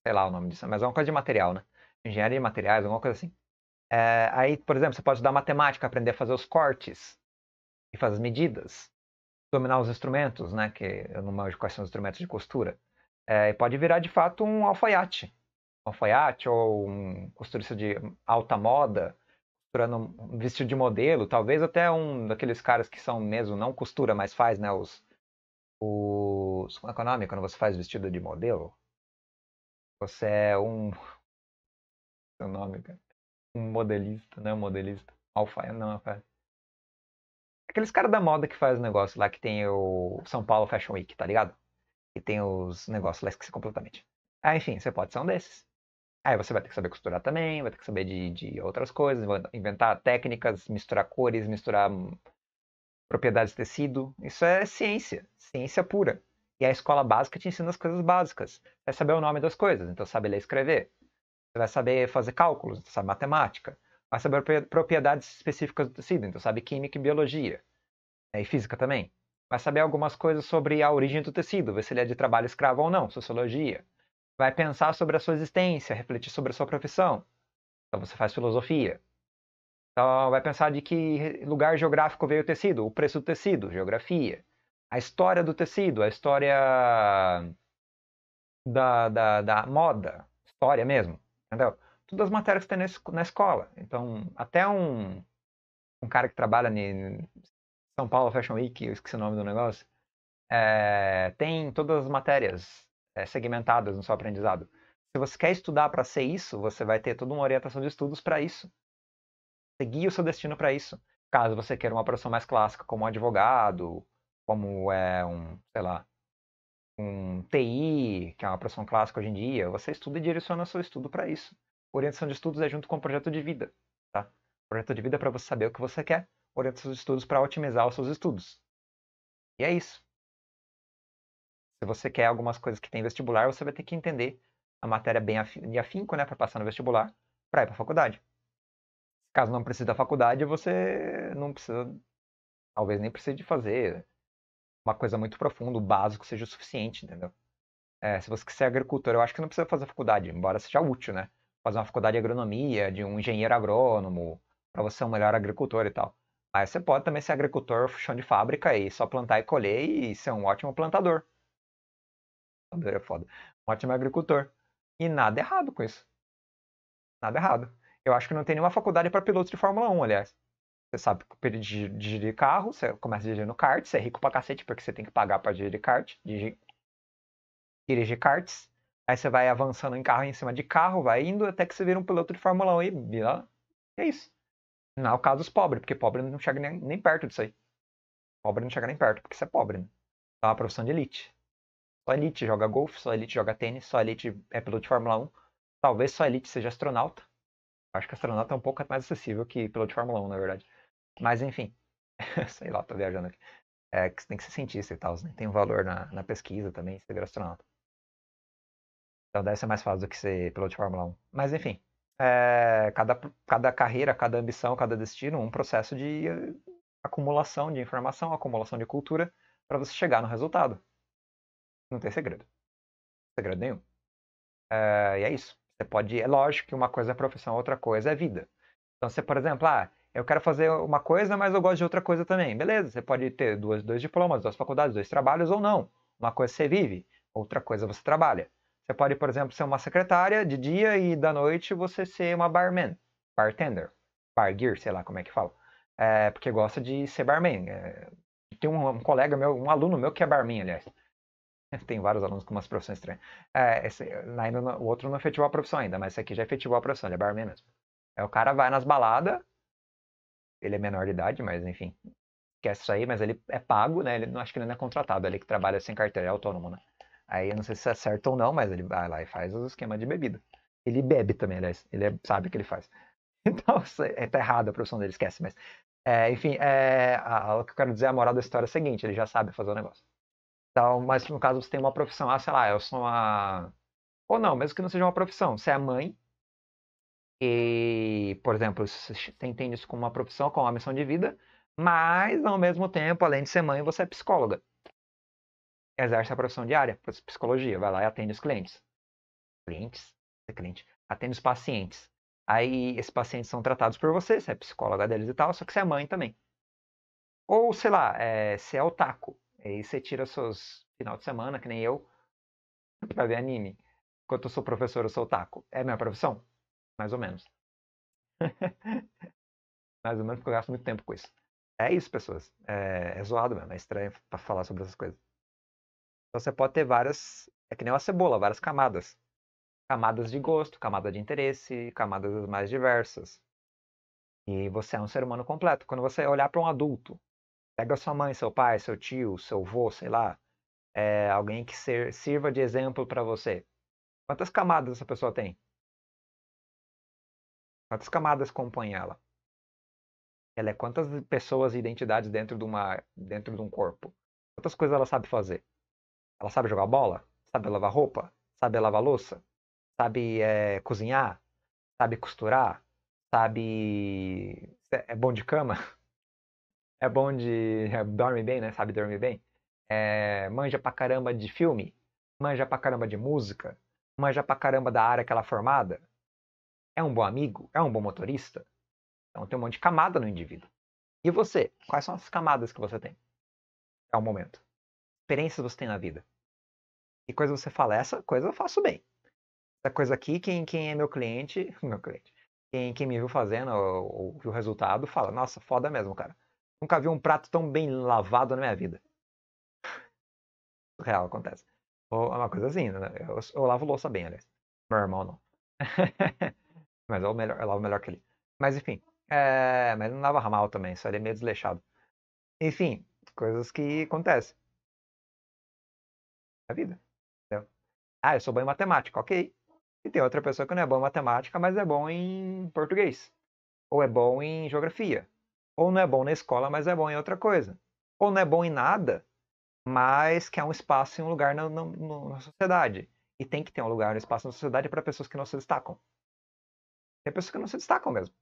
Sei lá o nome disso, mas é uma coisa de material, né? Engenharia de materiais, alguma coisa assim. É... Aí, por exemplo, você pode estudar matemática, aprender a fazer os cortes e fazer as medidas, dominar os instrumentos, né? Que eu não manjo quais são os instrumentos de costura. É... E pode virar de fato um alfaiate. Um alfaiate ou um costurista de alta moda costurando vestido de modelo, talvez até um daqueles caras que são mesmo, não costura, mas faz, né, os... os como é que é o nome quando você faz vestido de modelo? Você é um... seu é nome, cara? Um modelista, né, um modelista. Alfa, não, é alfa. Aqueles caras da moda que faz o negócio lá, que tem o São Paulo Fashion Week, tá ligado? E tem os negócios lá, esqueci completamente. Ah, enfim, você pode ser um desses. Aí você vai ter que saber costurar também, vai ter que saber de, de outras coisas, inventar técnicas, misturar cores, misturar hum, propriedades de tecido. Isso é ciência, ciência pura. E a escola básica te ensina as coisas básicas. vai saber o nome das coisas, então sabe ler e escrever. Você vai saber fazer cálculos, então sabe matemática. Vai saber propriedades específicas do tecido, então sabe química e biologia. Né, e física também. Vai saber algumas coisas sobre a origem do tecido, ver se ele é de trabalho escravo ou não, sociologia vai pensar sobre a sua existência, refletir sobre a sua profissão. Então você faz filosofia. Então vai pensar de que lugar geográfico veio o tecido, o preço do tecido, geografia. A história do tecido, a história da, da, da moda, história mesmo, entendeu? Todas as matérias que tem na escola. Então, até um, um cara que trabalha em São Paulo Fashion Week, eu esqueci o nome do negócio, é, tem todas as matérias é, segmentadas no seu aprendizado. Se você quer estudar para ser isso, você vai ter toda uma orientação de estudos para isso. Seguir o seu destino para isso. Caso você queira uma profissão mais clássica, como um advogado, como é um, sei lá, um TI, que é uma profissão clássica hoje em dia, você estuda e direciona seu estudo para isso. Orientação de estudos é junto com o projeto de vida, tá? Projeto de vida é para você saber o que você quer, orientação de estudos para otimizar os seus estudos. E é isso. Se você quer algumas coisas que tem vestibular, você vai ter que entender a matéria bem de afinco, né, para passar no vestibular, para ir para a faculdade. Caso não precise da faculdade, você não precisa, talvez nem precise de fazer uma coisa muito profunda, o básico seja o suficiente, entendeu? É, se você quiser agricultor, eu acho que não precisa fazer faculdade, embora seja útil, né? Fazer uma faculdade de agronomia, de um engenheiro agrônomo, para você ser um melhor agricultor e tal. Mas você pode também ser agricultor chão de fábrica e só plantar e colher e ser um ótimo plantador é foda. Um ótimo agricultor. E nada errado com isso. Nada errado. Eu acho que não tem nenhuma faculdade para piloto de Fórmula 1, aliás. Você sabe dirigir carro, você começa dirigindo kart, você é rico pra cacete porque você tem que pagar pra dirigir kart, dirigir, dirigir karts. Aí você vai avançando em carro em cima de carro, vai indo até que você vira um piloto de Fórmula 1 e vira. É isso. Não é o caso dos pobres, porque pobre não chega nem, nem perto disso aí. Pobre não chega nem perto, porque você é pobre, né? É uma profissão de elite. Só elite joga golfe, só elite joga tênis, só elite é piloto de Fórmula 1. Talvez só elite seja astronauta. Acho que astronauta é um pouco mais acessível que piloto de Fórmula 1, na verdade. Mas enfim, sei lá, tô viajando aqui. É que tem que ser cientista e tal, né? tem um valor na, na pesquisa também, ser astronauta. Então deve ser mais fácil do que ser piloto de Fórmula 1. Mas enfim, é, cada, cada carreira, cada ambição, cada destino, um processo de eh, acumulação de informação, acumulação de cultura para você chegar no resultado não tem segredo. Segredo nenhum. Ah, e é isso. Você pode. É lógico que uma coisa é profissão, outra coisa é vida. Então, você, por exemplo, ah, eu quero fazer uma coisa, mas eu gosto de outra coisa também. Beleza, você pode ter duas, dois diplomas, duas faculdades, dois trabalhos ou não. Uma coisa você vive, outra coisa você trabalha. Você pode, por exemplo, ser uma secretária de dia e da noite você ser uma barman, bartender, bargear, sei lá como é que fala. É, porque gosta de ser barman. É, tem um, um, colega meu, um aluno meu que é barman, aliás. Tem vários alunos com umas profissões estranhas. É, esse, ainda não, o outro não efetivou é a profissão ainda, mas esse aqui já efetivou é a profissão, ele é barman mesmo. É, o cara vai nas baladas, ele é menor de idade, mas enfim, quer isso aí, mas ele é pago, né? Ele não acho que ele não é contratado, ele que trabalha sem carteira, é autônomo, né? Aí eu não sei se é certo ou não, mas ele vai lá e faz os esquemas de bebida. Ele bebe também, aliás, ele é, sabe o que ele faz. Então, é, tá errado a profissão dele, esquece, mas. É, enfim, é, a, a, o que eu quero dizer, é a moral da história é a seguinte: ele já sabe fazer o negócio. Tal, então, mas no caso você tem uma profissão, ah, sei lá, eu sou uma. Ou não, mesmo que não seja uma profissão, você é mãe. E, por exemplo, você entende isso como uma profissão, como uma missão de vida, mas ao mesmo tempo, além de ser mãe, você é psicóloga. Exerce a profissão diária, psicologia, vai lá e atende os clientes. Clientes? É cliente. Atende os pacientes. Aí esses pacientes são tratados por você, você é psicóloga deles e tal, só que você é mãe também. Ou, sei lá, é, você é otaku. Aí você tira seus final de semana, que nem eu, pra ver anime. Enquanto eu sou professor, eu sou taco. É minha profissão? Mais ou menos. Mais ou menos porque eu gasto muito tempo com isso. É isso, pessoas. É, é zoado mesmo. É estranho pra falar sobre essas coisas. Então você pode ter várias. É que nem uma cebola, várias camadas. Camadas de gosto, camada de interesse, camadas mais diversas. E você é um ser humano completo. Quando você olhar para um adulto Pega sua mãe, seu pai, seu tio, seu avô, sei lá. É, alguém que ser, sirva de exemplo para você. Quantas camadas essa pessoa tem? Quantas camadas compõem ela? Ela é quantas pessoas e identidades dentro de, uma, dentro de um corpo? Quantas coisas ela sabe fazer? Ela sabe jogar bola? Sabe lavar roupa? Sabe lavar louça? Sabe é, cozinhar? Sabe costurar? Sabe. É, é bom de cama? é bom de. É, dorme bem, né? Sabe dormir bem. É, manja pra caramba de filme, manja pra caramba de música, manja pra caramba da área que ela é formada. É um bom amigo? É um bom motorista? Então tem um monte de camada no indivíduo. E você? Quais são as camadas que você tem? É o momento. Experiências você tem na vida. E coisa você fala, essa coisa eu faço bem. Essa coisa aqui, quem, quem é meu cliente, meu cliente, quem, quem me viu fazendo ou, ou viu o resultado, fala, nossa, foda mesmo, cara. Nunca vi um prato tão bem lavado na minha vida. Real, acontece. Ou é uma coisa assim, né? eu, eu, lavo louça bem, aliás. Meu irmão não. mas eu, é melhor, eu lavo melhor que ele. Mas enfim, é... mas ele não lava mal também, só ele é meio desleixado. Enfim, coisas que acontecem. Na vida. Entendeu? Ah, eu sou bom em matemática, ok. E tem outra pessoa que não é bom em matemática, mas é bom em português. Ou é bom em geografia ou não é bom na escola, mas é bom em outra coisa. Ou não é bom em nada, mas quer é um espaço e um lugar na, na, na sociedade. E tem que ter um lugar, um espaço na sociedade para pessoas que não se destacam. Tem pessoas que não se destacam mesmo.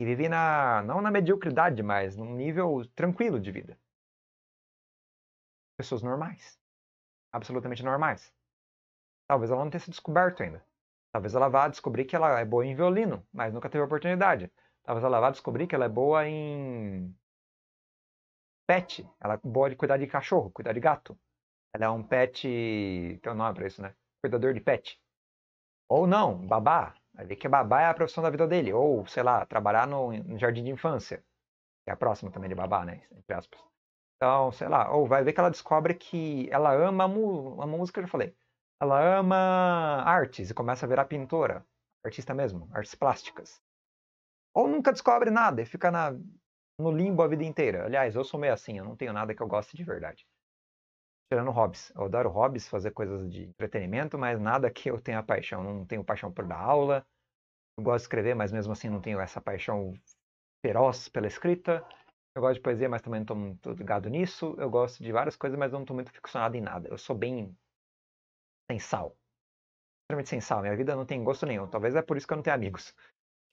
E vivem na, não na mediocridade, mas num nível tranquilo de vida. Pessoas normais. Absolutamente normais. Talvez ela não tenha se descoberto ainda. Talvez ela vá descobrir que ela é boa em violino, mas nunca teve oportunidade ela lá, descobrir que ela é boa em pet. Ela é boa de cuidar de cachorro, cuidar de gato. Ela é um pet. Tem um nome pra isso, né? Cuidador de pet. Ou não, babá. Vai ver que babá é a profissão da vida dele. Ou, sei lá, trabalhar no, no jardim de infância. Que é a próxima também de babá, né? Entre aspas. Então, sei lá. Ou vai ver que ela descobre que ela ama a música, eu já falei. Ela ama artes e começa a virar pintora. Artista mesmo, artes plásticas. Ou nunca descobre nada e fica na, no limbo a vida inteira. Aliás, eu sou meio assim, eu não tenho nada que eu goste de verdade. Tirando hobbies. Eu adoro hobbies, fazer coisas de entretenimento, mas nada que eu tenha paixão. Não tenho paixão por dar aula. Eu gosto de escrever, mas mesmo assim não tenho essa paixão feroz pela escrita. Eu gosto de poesia, mas também não estou muito ligado nisso. Eu gosto de várias coisas, mas não estou muito ficcionado em nada. Eu sou bem sem sal. Extremamente sem sal. Minha vida não tem gosto nenhum. Talvez é por isso que eu não tenho amigos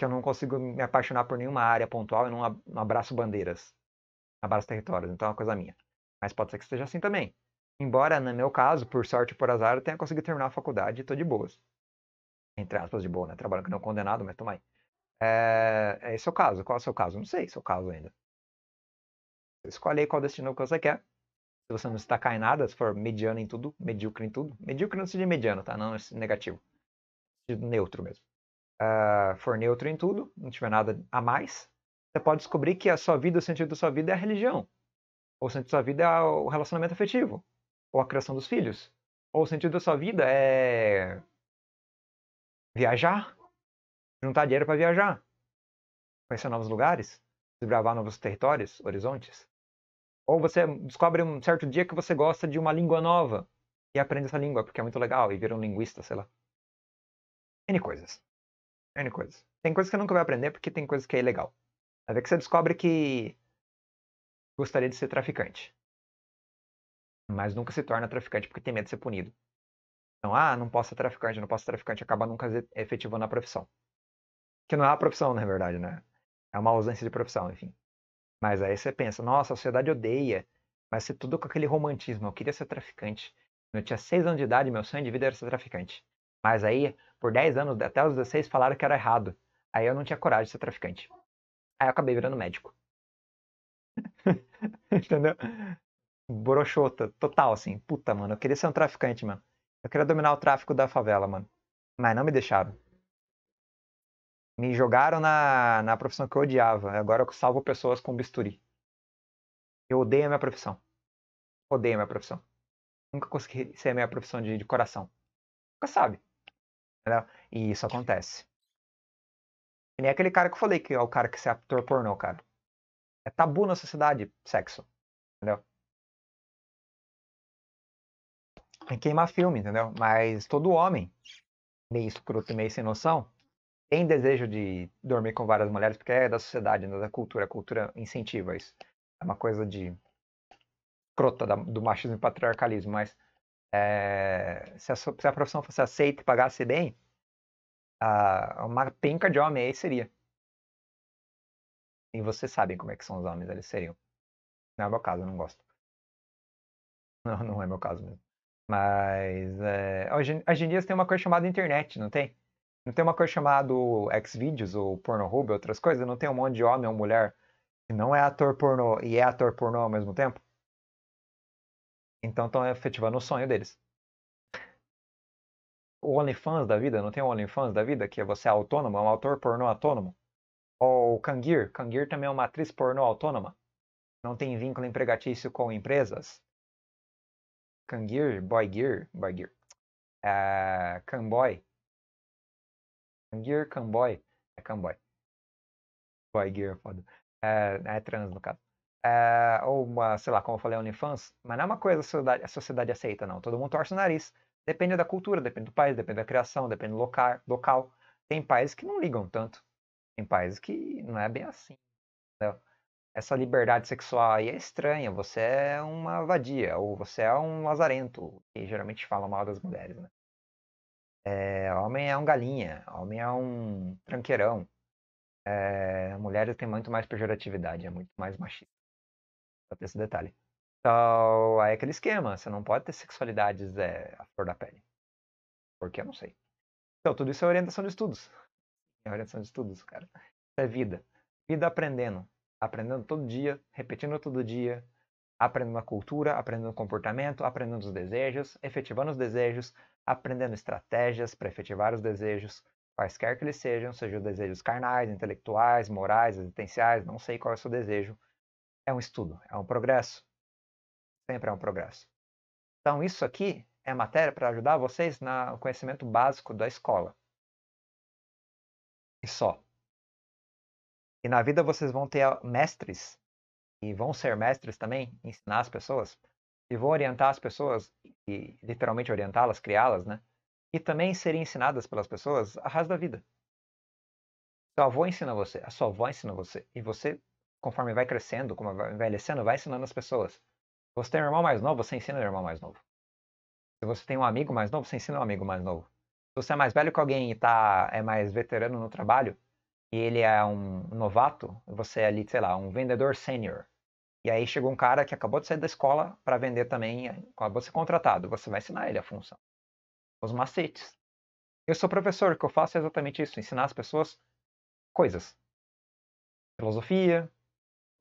que eu não consigo me apaixonar por nenhuma área pontual, e não abraço bandeiras, abraço territórios, então é uma coisa minha. Mas pode ser que esteja assim também. Embora, no meu caso, por sorte ou por azar, eu tenha conseguido terminar a faculdade e tô de boas. Entre aspas, de boa, né? Trabalho que não condenado, mas toma aí. É... é esse é o caso. Qual é o seu caso? Não sei se é o caso ainda. Escolhe aí qual destino que você quer. Se você não está em nada, se for mediano em tudo, medíocre em tudo. Medíocre não seja mediano, tá? Não é negativo. Neutro mesmo uh, for neutro em tudo, não tiver nada a mais, você pode descobrir que a sua vida, o sentido da sua vida é a religião. Ou o sentido da sua vida é o relacionamento afetivo. Ou a criação dos filhos. Ou o sentido da sua vida é. viajar. Juntar dinheiro para viajar. Conhecer novos lugares. Desbravar novos territórios, horizontes. Ou você descobre um certo dia que você gosta de uma língua nova. E aprende essa língua porque é muito legal e vira um linguista, sei lá. N coisas. N coisa. Tem coisa que nunca vai aprender porque tem coisa que é ilegal. Vai ver é que você descobre que gostaria de ser traficante. Mas nunca se torna traficante porque tem medo de ser punido. Então, ah, não posso ser traficante, não posso ser traficante, acaba nunca efetivando a profissão. Que não é a profissão, na verdade, né? É uma ausência de profissão, enfim. Mas aí você pensa, nossa, a sociedade odeia. Mas se tudo com aquele romantismo, eu queria ser traficante. eu tinha seis anos de idade, meu sonho de vida era ser traficante. Mas aí, por 10 anos, até os 16, falaram que era errado. Aí eu não tinha coragem de ser traficante. Aí eu acabei virando médico. Entendeu? Brochota total, assim. Puta, mano, eu queria ser um traficante, mano. Eu queria dominar o tráfico da favela, mano. Mas não me deixaram. Me jogaram na, na profissão que eu odiava. Agora eu salvo pessoas com bisturi. Eu odeio a minha profissão. Odeio a minha profissão. Nunca consegui ser a minha profissão de, de coração. Nunca sabe. Entendeu? E isso acontece. E nem aquele cara que eu falei que é o cara que se é ator pornô, cara. É tabu na sociedade, sexo. Entendeu? É queimar filme, entendeu? Mas todo homem, meio escroto e meio sem noção, tem desejo de dormir com várias mulheres porque é da sociedade, né, da cultura. A cultura incentiva isso. É uma coisa de crota do machismo e patriarcalismo, mas é, se, a se, a profissão fosse aceita e pagasse bem, a, uma penca de homem aí seria. E vocês sabem como é que são os homens, eles seriam. Não é meu caso, eu não gosto. Não, não é meu caso mesmo. Mas é, hoje, hoje, em dia você tem uma coisa chamada internet, não tem? Não tem uma coisa chamada Xvideos ou Pornhub, outras coisas? Não tem um monte de homem ou mulher que não é ator pornô e é ator pornô ao mesmo tempo? Então estão efetivando o sonho deles. O OnlyFans da vida, não tem o OnlyFans da vida, que é você é autônomo, é um autor pornô autônomo? Ou o Kangir, Kangir também é uma atriz pornô autônoma. Não tem vínculo empregatício com empresas. Kangir, Boygir, Boygir. É, eh, Camboy. Kangir, Camboy. É Camboy. Boygir, foda. É, é trans, no caso é, ou uma, sei lá, como eu falei, OnlyFans, mas não é uma coisa que a sociedade, a sociedade aceita, não. Todo mundo torce o nariz. Depende da cultura, depende do país, depende da criação, depende do local. local. Tem países que não ligam tanto. Tem países que não é bem assim. Entendeu? Essa liberdade sexual aí é estranha. Você é uma vadia, ou você é um lazarento, que geralmente fala mal das mulheres, né? É, homem é um galinha, homem é um tranqueirão. É, mulheres têm muito mais pejoratividade, é muito mais machista. Só tem esse detalhe. Então, aí é aquele esquema. Você não pode ter sexualidades é, à flor da pele. Porque eu não sei. Então, tudo isso é orientação de estudos. É orientação de estudos, cara. Isso é vida. Vida aprendendo. Aprendendo todo dia, repetindo todo dia, aprendendo a cultura, aprendendo o comportamento, aprendendo os desejos, efetivando os desejos, aprendendo estratégias para efetivar os desejos, quaisquer que eles sejam, sejam desejos carnais, intelectuais, morais, existenciais, não sei qual é o seu desejo é um estudo, é um progresso. Sempre é um progresso. Então, isso aqui é matéria para ajudar vocês no conhecimento básico da escola. E só. E na vida vocês vão ter mestres, e vão ser mestres também, ensinar as pessoas, e vão orientar as pessoas, e literalmente orientá-las, criá-las, né? E também serem ensinadas pelas pessoas a raiz da vida. Sua avó ensina você, a sua avó ensina você, e você conforme vai crescendo, como vai envelhecendo, vai ensinando as pessoas. Se você tem um irmão mais novo, você ensina o irmão mais novo. Se você tem um amigo mais novo, você ensina um amigo mais novo. Se você é mais velho que alguém e tá, é mais veterano no trabalho, e ele é um novato, você é ali, sei lá, um vendedor sênior. E aí chegou um cara que acabou de sair da escola para vender também, acabou de ser contratado. Você vai ensinar ele a função. Os macetes. Eu sou professor, o que eu faço é exatamente isso: ensinar as pessoas coisas. Filosofia,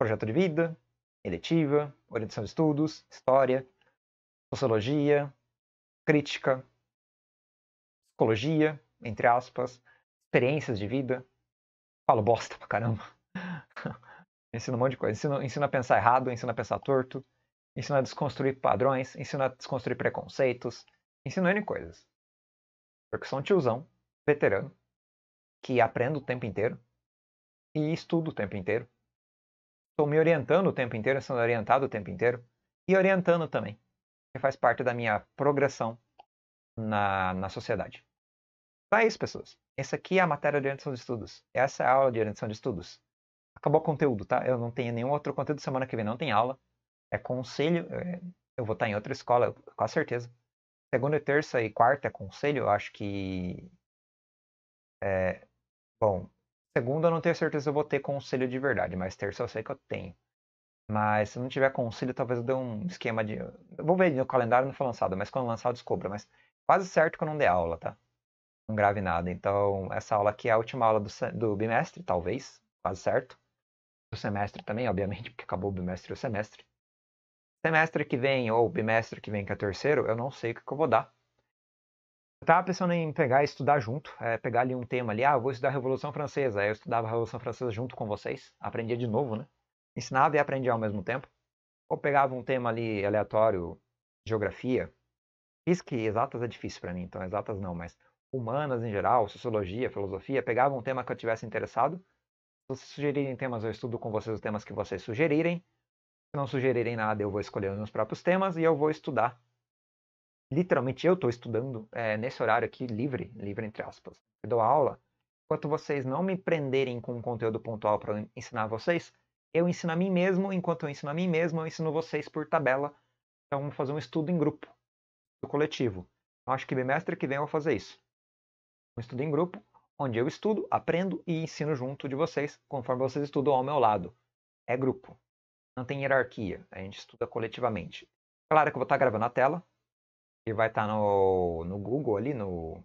projeto de vida, eletiva, orientação de estudos, história, sociologia, crítica, psicologia, entre aspas, experiências de vida. Falo bosta pra caramba. ensina um monte de coisa. Ensina, a pensar errado, ensina a pensar torto, ensina a desconstruir padrões, ensina a desconstruir preconceitos, ensina N coisas. Porque sou um tiozão, veterano, que aprendo o tempo inteiro e estudo o tempo inteiro Estou me orientando o tempo inteiro, sendo orientado o tempo inteiro e orientando também, que faz parte da minha progressão na, na sociedade. Tá é isso, pessoas. Essa aqui é a matéria de orientação de estudos. Essa é a aula de orientação de estudos. Acabou o conteúdo, tá? Eu não tenho nenhum outro conteúdo semana que vem, não tem aula. É conselho, é, eu vou estar em outra escola, com certeza. Segunda, terça e quarta é conselho, eu acho que. É, bom, Segunda, eu não tenho certeza se eu vou ter conselho de verdade, mas terça eu sei que eu tenho. Mas se não tiver conselho, talvez eu dê um esquema de. Eu vou ver no calendário não foi lançado, mas quando lançar eu descubro. Mas quase certo que eu não dê aula, tá? Não grave nada. Então, essa aula aqui é a última aula do, do bimestre, talvez. Quase certo. Do semestre também, obviamente, porque acabou o bimestre e o semestre. Semestre que vem, ou bimestre que vem, que é terceiro, eu não sei o que eu vou dar. Eu tava pensando em pegar e estudar junto, é, pegar ali um tema ali, ah, vou estudar a Revolução Francesa. Aí eu estudava a Revolução Francesa junto com vocês, aprendia de novo, né? Ensinava e aprendia ao mesmo tempo. Ou pegava um tema ali aleatório, geografia. Fiz que exatas é difícil para mim, então exatas não, mas humanas em geral, sociologia, filosofia, pegava um tema que eu tivesse interessado. Se vocês sugerirem temas, eu estudo com vocês os temas que vocês sugerirem. Se não sugerirem nada, eu vou escolher os meus próprios temas e eu vou estudar literalmente eu estou estudando é, nesse horário aqui livre, livre entre aspas. Eu dou aula. Enquanto vocês não me prenderem com um conteúdo pontual para ensinar vocês, eu ensino a mim mesmo. Enquanto eu ensino a mim mesmo, eu ensino vocês por tabela. Então vamos fazer um estudo em grupo, do coletivo. Eu acho que bimestre que vem eu vou fazer isso. Um estudo em grupo, onde eu estudo, aprendo e ensino junto de vocês, conforme vocês estudam ao meu lado. É grupo. Não tem hierarquia. A gente estuda coletivamente. Claro que eu vou estar tá gravando a tela, que vai estar tá no, no Google ali, no,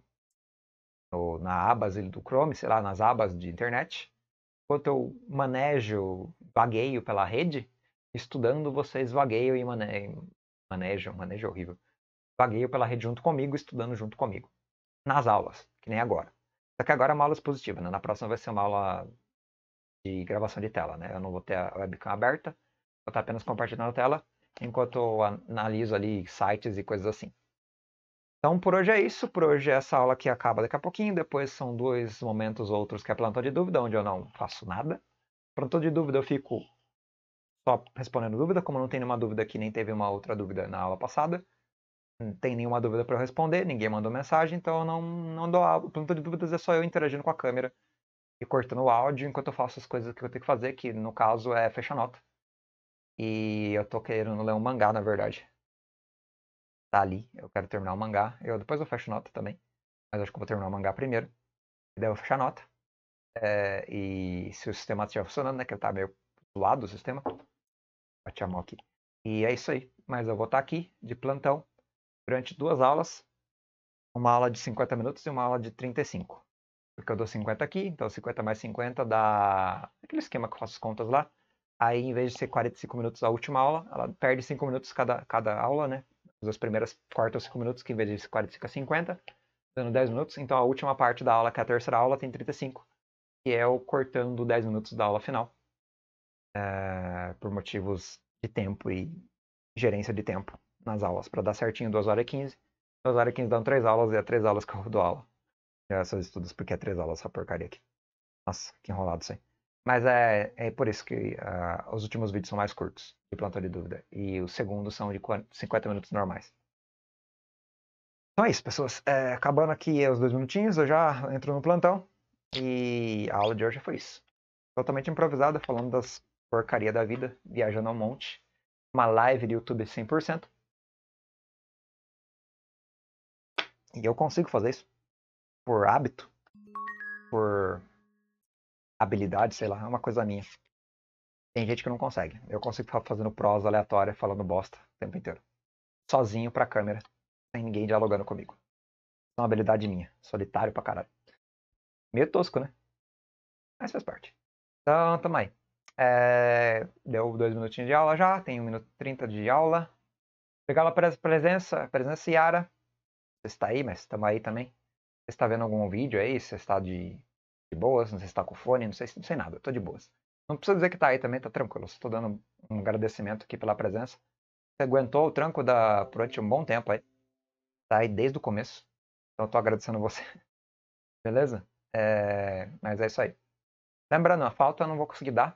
no, na abas ali do Chrome, sei lá, nas abas de internet. Enquanto eu manejo, vagueio pela rede, estudando, vocês vagueiam e manejam, manejam, manejo é horrível. Vagueio pela rede junto comigo, estudando junto comigo. Nas aulas, que nem agora. Só que agora é uma aula expositiva, né? Na próxima vai ser uma aula de gravação de tela, né? Eu não vou ter a webcam aberta, vou estar tá apenas compartilhando a tela, enquanto eu analiso ali sites e coisas assim. Então, por hoje é isso. Por hoje é essa aula que acaba daqui a pouquinho. Depois são dois momentos outros que é plantão de dúvida, onde eu não faço nada. Plantão de dúvida eu fico só respondendo dúvida. Como não tem nenhuma dúvida aqui, nem teve uma outra dúvida na aula passada. Não tem nenhuma dúvida para eu responder, ninguém mandou mensagem, então eu não, não dou aula. plantão de dúvidas é só eu interagindo com a câmera e cortando o áudio enquanto eu faço as coisas que eu tenho que fazer, que no caso é fechar nota. E eu tô querendo ler um mangá, na verdade tá ali. Eu quero terminar o mangá. Eu depois eu fecho nota também. Mas acho que eu vou terminar o mangá primeiro. E daí eu fecho a nota. É, e se o sistema estiver tá funcionando, né? Que ele tá meio zoado o sistema. Bati a mão aqui. E é isso aí. Mas eu vou estar tá aqui de plantão durante duas aulas. Uma aula de 50 minutos e uma aula de 35. Porque eu dou 50 aqui, então 50 mais 50 dá aquele esquema que eu faço as contas lá. Aí, em vez de ser 45 minutos a última aula, ela perde 5 minutos cada, cada aula, né? as primeiras 4 ou 5 minutos, que em vez de 40 fica 50, dando 10 minutos. Então a última parte da aula, que é a terceira aula, tem 35, que é o cortando 10 minutos da aula final, é, por motivos de tempo e gerência de tempo nas aulas, para dar certinho 2 horas e 15. 2 horas e 15 dão 3 aulas, e é 3 aulas que eu dou aula. Já essas estudos, porque é 3 aulas essa porcaria aqui. Nossa, que enrolado isso aí. Mas é, é por isso que uh, os últimos vídeos são mais curtos, de plantão de dúvida. E os segundos são de 50 minutos normais. Então é isso, pessoas. É, acabando aqui os dois minutinhos, eu já entro no plantão. E a aula de hoje foi isso. Totalmente improvisada, falando das porcaria da vida, viajando ao monte. Uma live de YouTube 100%. E eu consigo fazer isso. Por hábito. Por habilidade, sei lá, é uma coisa minha. Tem gente que não consegue. Eu consigo ficar fazendo prosa aleatória, falando bosta o tempo inteiro. Sozinho pra câmera, sem ninguém dialogando comigo. É uma habilidade minha. Solitário pra caralho. Meio tosco, né? Mas faz parte. Então, tamo aí. É... Deu dois minutinhos de aula já, tem um minuto e trinta de aula. Obrigado pela presença, presença Yara. Você está aí, mas estamos aí também. Você está vendo algum vídeo aí? Você está de de boas, não sei se tá com fone, não sei, não sei nada, tô de boas. Não precisa dizer que tá aí também, tá tranquilo. Só tô dando um agradecimento aqui pela presença. Você aguentou o tranco da Prote um bom tempo aí. Tá aí desde o começo. Então tô agradecendo você. Beleza? É... Mas é isso aí. Lembrando, a falta eu não vou conseguir dar.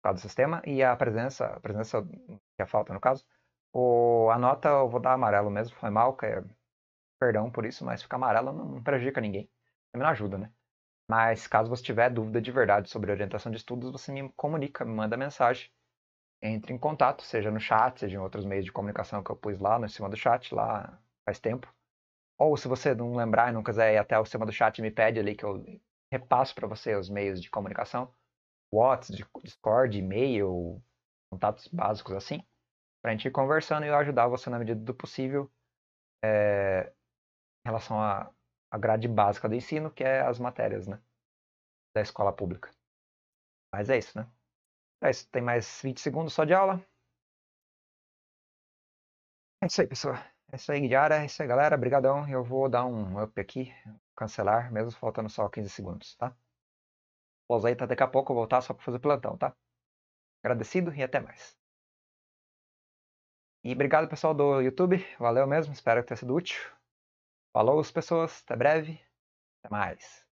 Por causa do sistema. E a presença, a presença que é a falta no caso. O... A nota eu vou dar amarelo mesmo. Foi mal, que é... perdão por isso, mas ficar amarelo não prejudica ninguém. Também não ajuda, né? Mas caso você tiver dúvida de verdade sobre orientação de estudos, você me comunica, me manda mensagem, entre em contato, seja no chat, seja em outros meios de comunicação que eu pus lá no cima do chat, lá faz tempo. Ou se você não lembrar e não quiser ir até o cima do chat, me pede ali que eu repasso para você os meios de comunicação, WhatsApp, Discord, e-mail, contatos básicos assim, para a gente ir conversando e eu ajudar você na medida do possível é, em relação a a grade básica do ensino, que é as matérias, né? Da escola pública. Mas é isso, né? É isso. Tem mais 20 segundos só de aula. É isso aí, pessoal. É isso aí, Guilherme. É isso aí, galera. Obrigadão. Eu vou dar um up aqui, cancelar, mesmo faltando só 15 segundos, tá? pois aí tá daqui a pouco, voltar só para fazer plantão, tá? Agradecido e até mais. E obrigado, pessoal do YouTube. Valeu mesmo. Espero que tenha sido útil. Falou, pessoas. Até breve. Até mais.